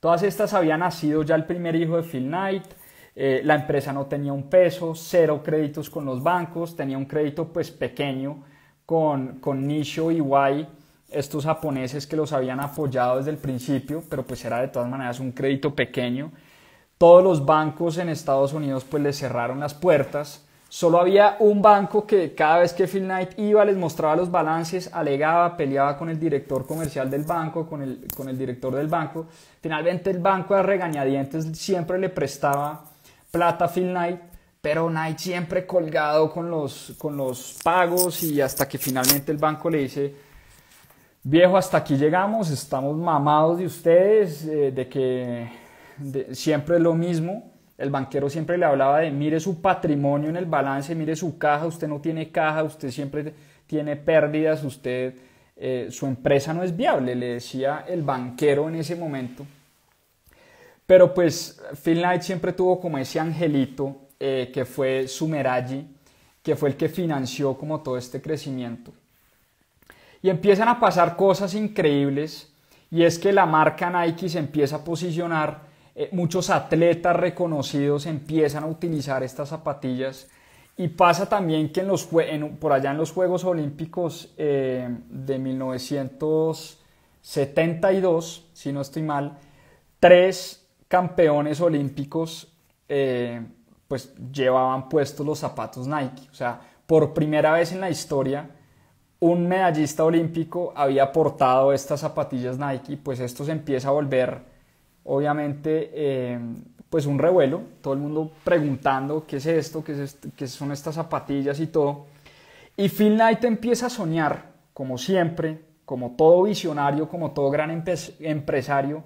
Speaker 1: Todas estas habían nacido ya el primer hijo de Phil Knight, eh, la empresa no tenía un peso, cero créditos con los bancos, tenía un crédito pues pequeño con, con Nisho y Y, estos japoneses que los habían apoyado desde el principio, pero pues era de todas maneras un crédito pequeño. Todos los bancos en Estados Unidos pues le cerraron las puertas. Solo había un banco que cada vez que Phil Knight iba les mostraba los balances, alegaba, peleaba con el director comercial del banco, con el, con el director del banco. Finalmente el banco a regañadientes siempre le prestaba plata a Phil Knight, pero Knight siempre colgado con los, con los pagos y hasta que finalmente el banco le dice, viejo, hasta aquí llegamos, estamos mamados de ustedes, eh, de que siempre es lo mismo el banquero siempre le hablaba de mire su patrimonio en el balance, mire su caja, usted no tiene caja, usted siempre tiene pérdidas, usted, eh, su empresa no es viable, le decía el banquero en ese momento. Pero pues Phil Knight siempre tuvo como ese angelito eh, que fue Sumeragi, que fue el que financió como todo este crecimiento. Y empiezan a pasar cosas increíbles y es que la marca Nike se empieza a posicionar eh, muchos atletas reconocidos empiezan a utilizar estas zapatillas y pasa también que en los, por allá en los Juegos Olímpicos eh, de 1972, si no estoy mal, tres campeones olímpicos eh, pues llevaban puestos los zapatos Nike. O sea, por primera vez en la historia, un medallista olímpico había portado estas zapatillas Nike, pues esto se empieza a volver obviamente, eh, pues un revuelo, todo el mundo preguntando qué es esto, qué, son estas zapatillas y todo. Y Phil Knight empieza a soñar, como siempre, como todo visionario, como todo gran empresario,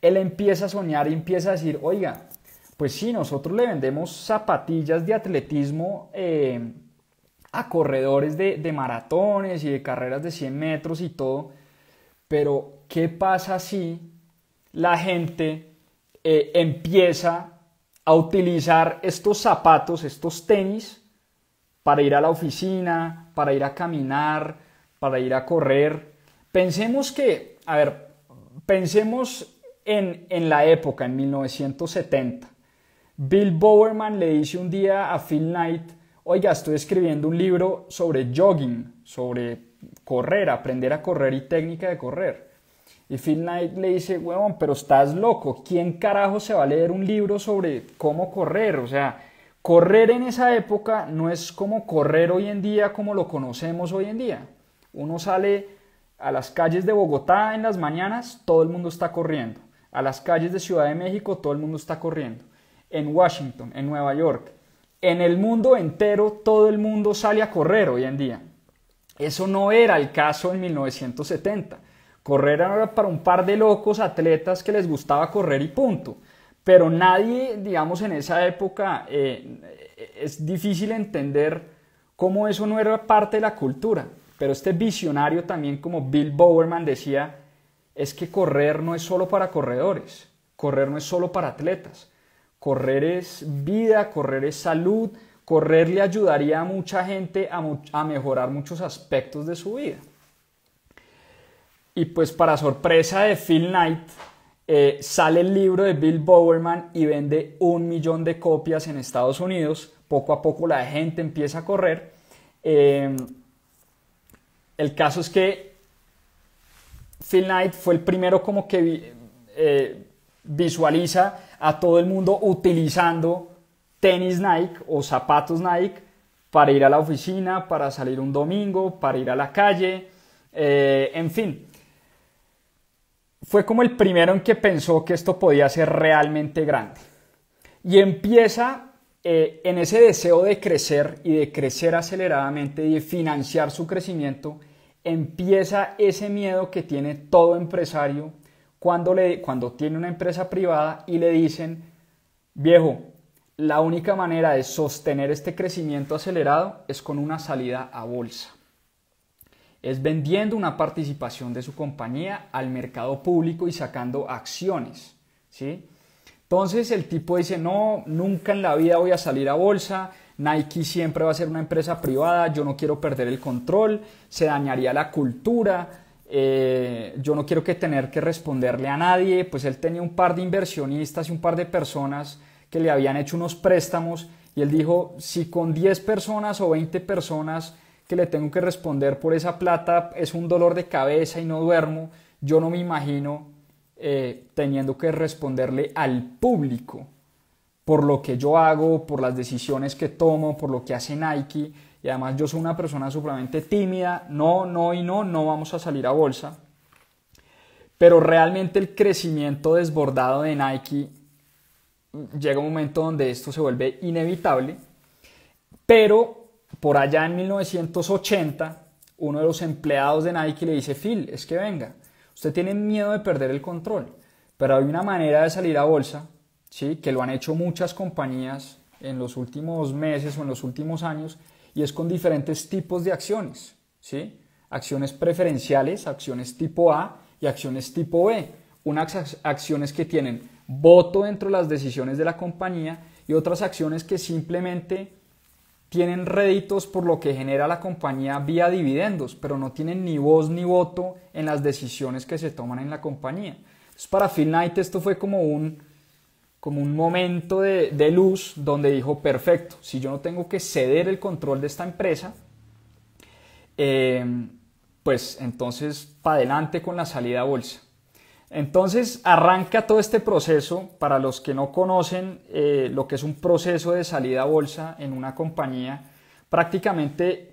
Speaker 1: él empieza a soñar y empieza a decir, oiga, pues sí, nosotros le vendemos zapatillas de atletismo eh, a corredores de, de maratones y de carreras de 100 metros y todo, pero ¿qué pasa si la gente eh, empieza a utilizar estos zapatos, estos tenis, para ir a la oficina, para ir a caminar, para ir a correr. Pensemos que, a ver, pensemos en, en la época, en 1970. Bill Bowerman le dice un día a Phil Knight, oiga, estoy escribiendo un libro sobre jogging, sobre correr, aprender a correr y técnica de correr. Y Phil Knight le dice, huevón, pero estás loco, ¿quién carajo se va a leer un libro sobre cómo correr? O sea, correr en esa época no es como correr hoy en día como lo conocemos hoy en día. Uno sale a las calles de Bogotá en las mañanas, todo el mundo está corriendo. A las calles de Ciudad de México, todo el mundo está corriendo. En Washington, en Nueva York, en el mundo entero, todo el mundo sale a correr hoy en día. Eso no era el caso en 1970. Correr era para un par de locos atletas que les gustaba correr y punto. Pero nadie, digamos, en esa época eh, es difícil entender cómo eso no era parte de la cultura. Pero este visionario también como Bill Bowerman decía, es que correr no es solo para corredores, correr no es solo para atletas. Correr es vida, correr es salud, correr le ayudaría a mucha gente a mejorar muchos aspectos de su vida. Y pues para sorpresa de Phil Knight, eh, sale el libro de Bill Bowerman y vende un millón de copias en Estados Unidos. Poco a poco la gente empieza a correr. Em, el caso es que Phil Knight fue el primero como que eh, visualiza a todo el mundo utilizando tenis Nike o zapatos Nike para ir a la oficina, para salir un domingo, para ir a la calle, eh, en fin fue como el primero en que pensó que esto podía ser realmente grande. Y empieza eh, en ese deseo de crecer y de crecer aceleradamente y de financiar su crecimiento, empieza ese miedo que tiene todo empresario cuando, le, cuando tiene una empresa privada y le dicen, viejo, la única manera de sostener este crecimiento acelerado es con una salida a bolsa es vendiendo una participación de su compañía al mercado público y sacando acciones. ¿sí? Entonces el tipo dice, no, nunca en la vida voy a salir a bolsa, Nike siempre va a ser una empresa privada, yo no quiero perder el control, se dañaría la cultura, eh, yo no quiero que tener que responderle a nadie, pues él tenía un par de inversionistas y un par de personas que le habían hecho unos préstamos y él dijo, si con 10 personas o 20 personas que le tengo que responder por esa plata es un dolor de cabeza y no duermo, yo no me imagino eh, teniendo que responderle al público por lo que yo hago, por las decisiones que tomo, por lo que hace Nike. Y además yo soy una persona supremamente tímida, no, no y no, no vamos a salir a bolsa. Pero realmente el crecimiento desbordado de Nike mm, llega un momento donde esto se vuelve inevitable. Pero por allá en 1980, uno de los empleados de Nike le dice, Phil, es que venga, usted tiene miedo de perder el control, pero hay una manera de salir a bolsa, ¿sí? que lo han hecho muchas compañías en los últimos meses o en los últimos años, y es con diferentes tipos de acciones, ¿sí? acciones preferenciales, acciones tipo A y acciones tipo B, unas acciones que tienen voto dentro de las decisiones de la compañía y otras acciones que simplemente tienen réditos por lo que genera la compañía vía dividendos, pero no tienen ni voz ni voto en las decisiones que se toman en la compañía. para Phil esto fue como un, como un momento de, luz donde dijo, perfecto, si yo no tengo que ceder el control de esta empresa, eh, pues entonces para adelante con la salida a bolsa. Entonces arranca todo este proceso, para los que no conocen eh, lo que es un proceso de salida a bolsa en una compañía, prácticamente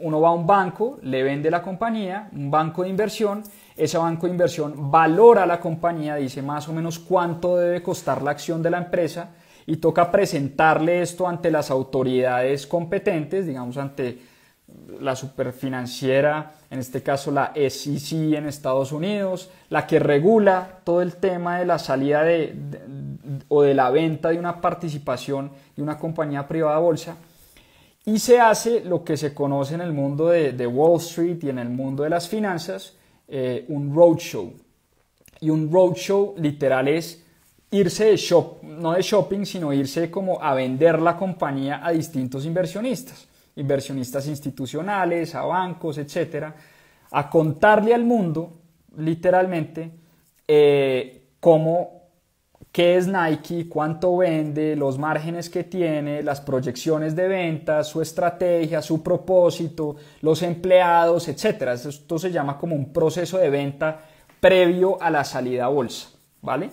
Speaker 1: uno va a un banco, le vende la compañía, un banco de inversión, ese banco de inversión valora la compañía, dice más o menos cuánto debe costar la acción de la empresa y toca presentarle esto ante las autoridades competentes, digamos ante la superfinanciera, en este caso la SEC en Estados Unidos, la que regula todo el tema de la salida o de la venta de una participación de una compañía privada bolsa. Y se hace lo que se conoce en el mundo de, Wall Street y en el mundo de las finanzas, eh, un roadshow. Y un roadshow literal es irse de shop, no de shopping, sino irse como a vender la compañía a distintos inversionistas inversionistas institucionales, a bancos, etcétera, a contarle al mundo, literalmente, eh, cómo, qué es Nike, cuánto vende, los márgenes que tiene, las proyecciones de ventas, su estrategia, su propósito, los empleados, etcétera. Esto se llama como un proceso de venta previo a la salida a bolsa, ¿vale?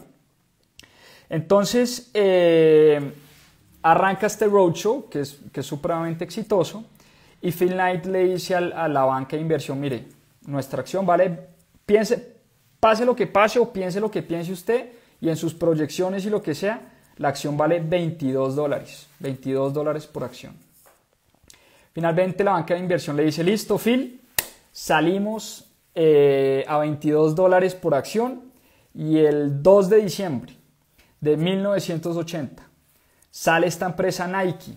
Speaker 1: Entonces, eh, arranca este roadshow, que es, supremamente exitoso, y Phil Knight le dice a la banca de inversión, mire, nuestra acción vale, piense, pase lo que pase o piense lo que piense usted, y en sus proyecciones y lo que sea, la acción vale 22 dólares, 22 dólares por acción. Finalmente la banca de inversión le dice, listo Phil, salimos eh, a 22 dólares por acción y el 2 de diciembre de 1980 Sale esta empresa Nike.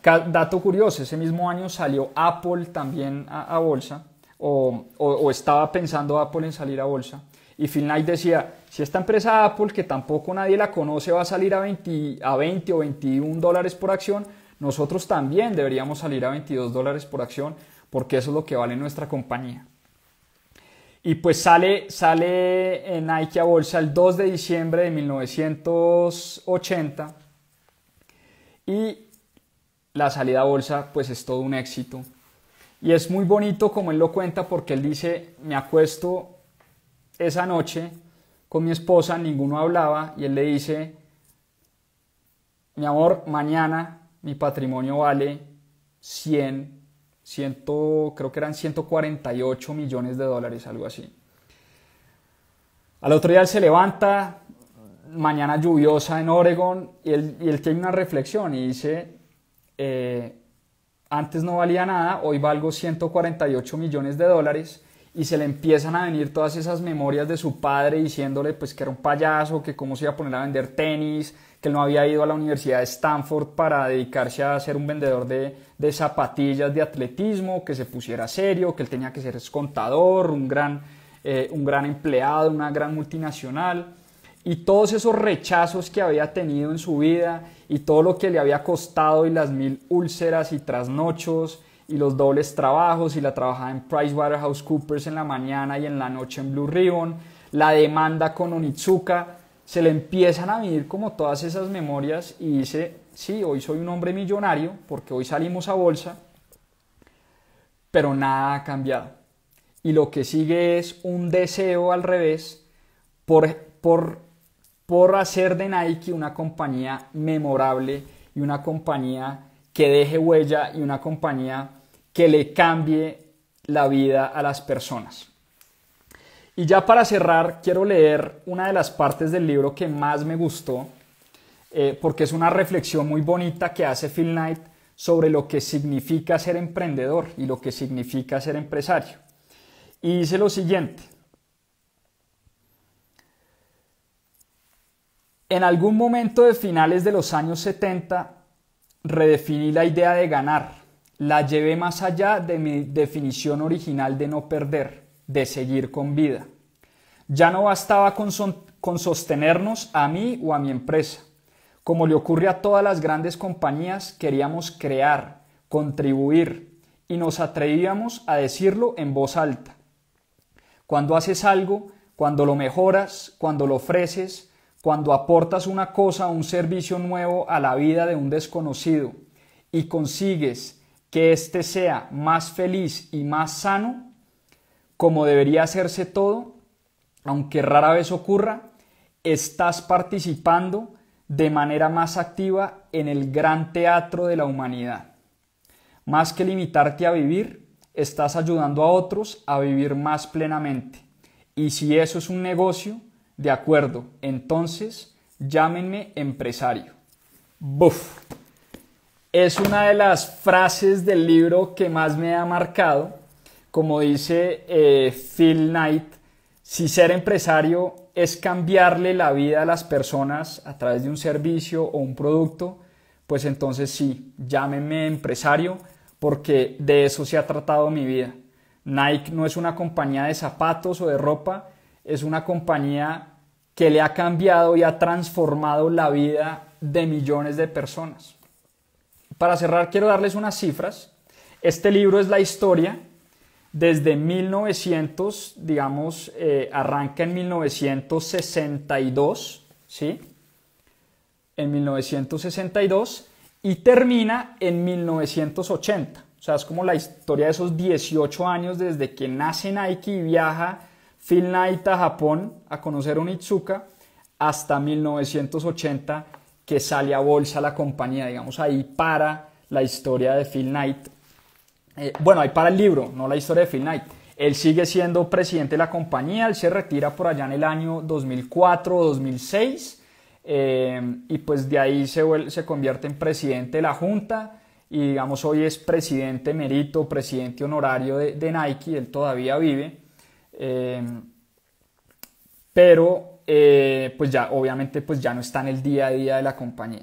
Speaker 1: Dato curioso, ese mismo año salió Apple también a, bolsa, o, estaba pensando Apple en salir a bolsa. Y Phil Knight decía, si esta empresa Apple, que tampoco nadie la conoce, va a salir a 20, a o 21 dólares por acción, nosotros también deberíamos salir a 22 dólares por acción, porque eso es lo que vale nuestra compañía. Y pues sale, sale eh, Nike a bolsa el 2 de diciembre de 1980 y la salida a bolsa pues es todo un éxito. Y es muy bonito como él lo cuenta porque él dice, me acuesto esa noche con mi esposa, ninguno hablaba y él le dice, mi amor, mañana mi patrimonio vale 100, 100, creo que eran 148 millones de dólares, algo así. Al otro día él se levanta, mañana lluviosa en Oregon y él, y tiene una reflexión y dice, eh, antes no valía nada, hoy valgo 148 millones de dólares y se le empiezan a venir todas esas memorias de su padre diciéndole pues que era un payaso, que cómo se iba a poner a vender tenis, que él no había ido a la Universidad de Stanford para dedicarse a ser un vendedor de, zapatillas de atletismo, que se pusiera serio, que él tenía que ser contador, un gran, eh, un gran empleado, una gran multinacional y todos esos rechazos que había tenido en su vida y todo lo que le había costado y las mil úlceras y trasnochos y los dobles trabajos y la trabajada en PricewaterhouseCoopers en la mañana y en la noche en Blue Ribbon, la demanda con Onitsuka, se le empiezan a venir como todas esas memorias y dice, sí, hoy soy un hombre millonario porque hoy salimos a bolsa, pero nada ha cambiado. Y lo que sigue es un deseo al revés por, por por hacer de Nike una compañía memorable y una compañía que deje huella y una compañía que le cambie la vida a las personas. Y ya para cerrar, quiero leer una de las partes del libro que más me gustó, eh, porque es una reflexión muy bonita que hace Phil Knight sobre lo que significa ser emprendedor y lo que significa ser empresario. Y dice lo siguiente, En algún momento de finales de los años 70, redefiní la idea de ganar. La llevé más allá de mi definición original de no perder, de seguir con vida. Ya no bastaba con, sostenernos a mí o a mi empresa. Como le ocurre a todas las grandes compañías, queríamos crear, contribuir y nos atrevíamos a decirlo en voz alta. Cuando haces algo, cuando lo mejoras, cuando lo ofreces, cuando aportas una cosa, o un servicio nuevo a la vida de un desconocido y consigues que éste sea más feliz y más sano, como debería hacerse todo, aunque rara vez ocurra, estás participando de manera más activa en el gran teatro de la humanidad. Más que limitarte a vivir, estás ayudando a otros a vivir más plenamente. Y si eso es un negocio, de acuerdo, entonces llámenme empresario. Buf. Es una de las frases del libro que más me ha marcado. Como dice eh, Phil Knight, si ser empresario es cambiarle la vida a las personas a través de un servicio o un producto, pues entonces sí, llámenme empresario porque de eso se ha tratado mi vida. Nike no es una compañía de zapatos o de ropa, es una compañía que le ha cambiado y ha transformado la vida de millones de personas. Para cerrar, quiero darles unas cifras. Este libro es la historia desde 1900, digamos, eh, arranca en 1962, ¿sí? En 1962 y termina en 1980. O sea, es como la historia de esos 18 años desde que nace Nike y viaja Phil Knight a Japón, a conocer un Itsuka hasta 1980 que sale a bolsa la compañía, digamos, ahí para la historia de Phil Knight. Eh, bueno, ahí para el libro, no la historia de Phil Knight. Él sigue siendo presidente de la compañía, él se retira por allá en el año 2004 2006 eh, y pues de ahí se, se convierte en presidente de la junta y digamos hoy es presidente merito, presidente honorario de Nike, él todavía vive. Em, pero, eh, pues ya, obviamente, pues ya no está en el día a día de la compañía.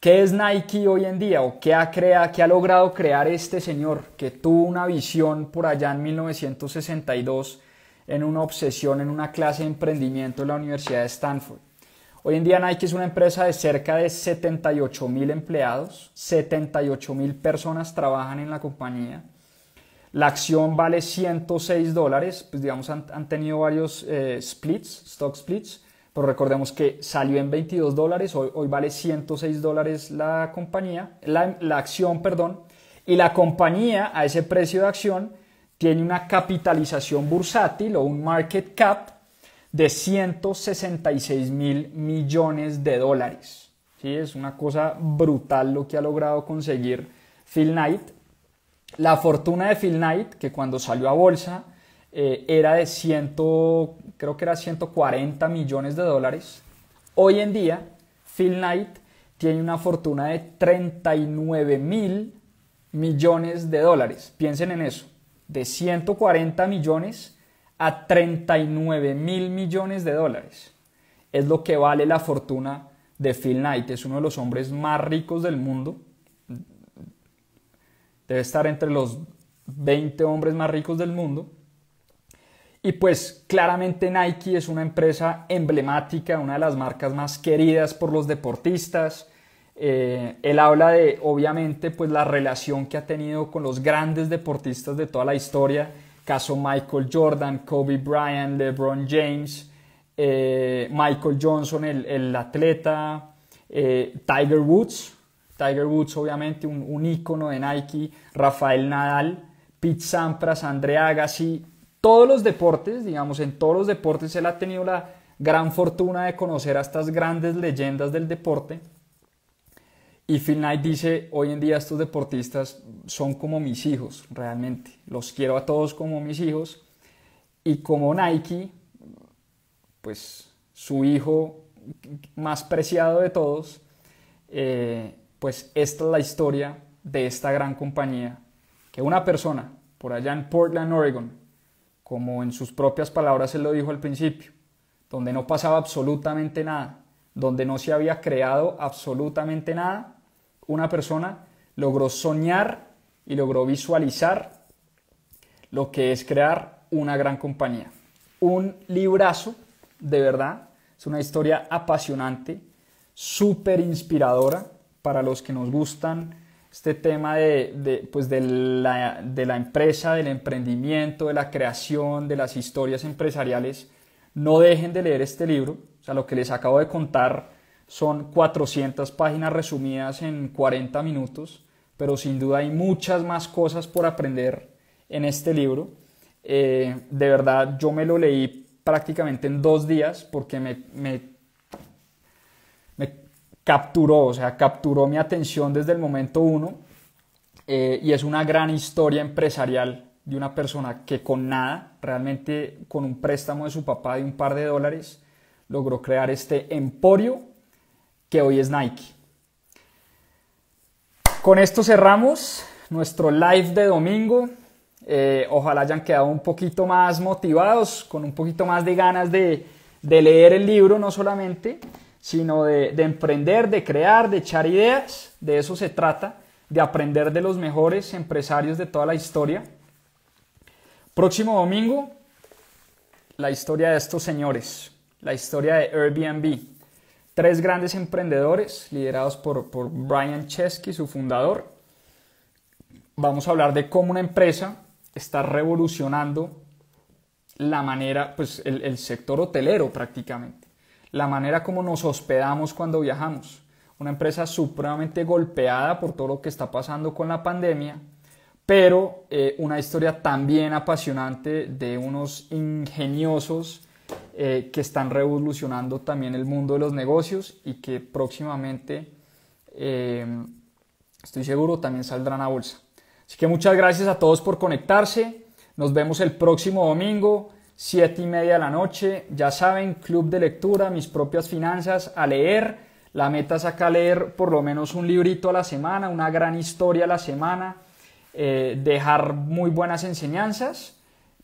Speaker 1: ¿Qué es Nike hoy en día o qué ha, crea, qué ha logrado crear este señor que tuvo una visión por allá en 1962 en una obsesión en una clase de emprendimiento en la Universidad de Stanford? Hoy en día Nike es una empresa de cerca de 78 mil empleados, 78 mil personas trabajan en la compañía, la acción vale 106 dólares, pues digamos han, tenido varios eh, splits, stock splits, pero recordemos que salió en 22 dólares, hoy, vale 106 dólares la compañía, la, acción, perdón, y la compañía a ese precio de acción tiene una capitalización bursátil o un market cap de 166 mil millones de dólares. ¿Sí? Es una cosa brutal lo que ha logrado conseguir Phil Knight la fortuna de Phil Knight, que cuando salió a bolsa eh, era de 100, creo que era 140 millones de dólares, hoy en día Phil Knight tiene una fortuna de 39 mil millones de dólares. Piensen en eso, de 140 millones a 39 mil millones de dólares. Es lo que vale la fortuna de Phil Knight, es uno de los hombres más ricos del mundo debe estar entre los 20 hombres más ricos del mundo. Y pues claramente Nike es una empresa emblemática, una de las marcas más queridas por los deportistas. Eh, él habla de, obviamente, pues la relación que ha tenido con los grandes deportistas de toda la historia, caso Michael Jordan, Kobe Bryant, LeBron James, eh, Michael Johnson, el, atleta, eh, Tiger Woods, Tiger Woods, obviamente, un, un ícono de Nike, Rafael Nadal, Pete Sampras, André Agassi, todos los deportes, digamos, en todos los deportes él ha tenido la gran fortuna de conocer a estas grandes leyendas del deporte. Y Phil Knight dice, hoy en día estos deportistas son como mis hijos, realmente. Los quiero a todos como mis hijos. Y como Nike, pues su hijo más preciado de todos, eh, pues esta es la historia de esta gran compañía que una persona por allá en Portland, Oregon, como en sus propias palabras se lo dijo al principio, donde no pasaba absolutamente nada, donde no se había creado absolutamente nada, una persona logró soñar y logró visualizar lo que es crear una gran compañía. Un librazo, de verdad, es una historia apasionante, súper inspiradora, para los que nos gustan este tema de, pues, de, la, empresa, del emprendimiento, de la creación, de las historias empresariales, no dejen de leer este libro. O sea, lo que les acabo de contar son 400 páginas resumidas en 40 minutos, pero sin duda hay muchas más cosas por aprender en este libro. Eh, de verdad, yo me lo leí prácticamente en dos días porque me capturó, o sea, capturó mi atención desde el momento uno eh, y es una gran historia empresarial de una persona que con nada, realmente con un préstamo de su papá de un par de dólares, logró crear este emporio que hoy es Nike. Con esto cerramos nuestro live de domingo. Eh, ojalá hayan quedado un poquito más motivados, con un poquito más de ganas de leer el libro, no solamente, sino de, emprender, de crear, de echar ideas. De eso se trata, de aprender de los mejores empresarios de toda la historia. Próximo domingo, la historia de estos señores, la historia de Airbnb. Tres grandes emprendedores liderados por, Brian Chesky, su fundador. Vamos a hablar de cómo una empresa está revolucionando la manera, pues el sector hotelero prácticamente la manera como nos hospedamos cuando viajamos. Una empresa supremamente golpeada por todo lo que está pasando con la pandemia, pero eh, una historia también apasionante de unos ingeniosos eh, que están revolucionando también el mundo de los negocios y que próximamente, eh, estoy seguro, también saldrán a bolsa. Así que muchas gracias a todos por conectarse. Nos vemos el próximo domingo. 7 y media de la noche. Ya saben, club de lectura, mis propias finanzas, a leer. La meta es acá leer por lo menos un librito a la semana, una gran historia a la semana, eh, dejar muy buenas enseñanzas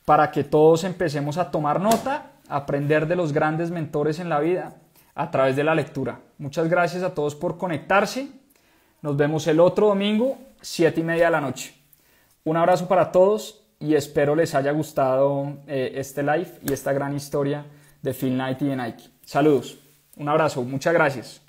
Speaker 1: para que todos empecemos a tomar nota, aprender de los grandes mentores en la vida a través de la lectura. Muchas gracias a todos por conectarse. Nos vemos el otro domingo, 7 y media de la noche. Un abrazo para todos y espero les haya gustado eh, este live y esta gran historia de Phil Knight y de Nike. Saludos, un abrazo, muchas gracias.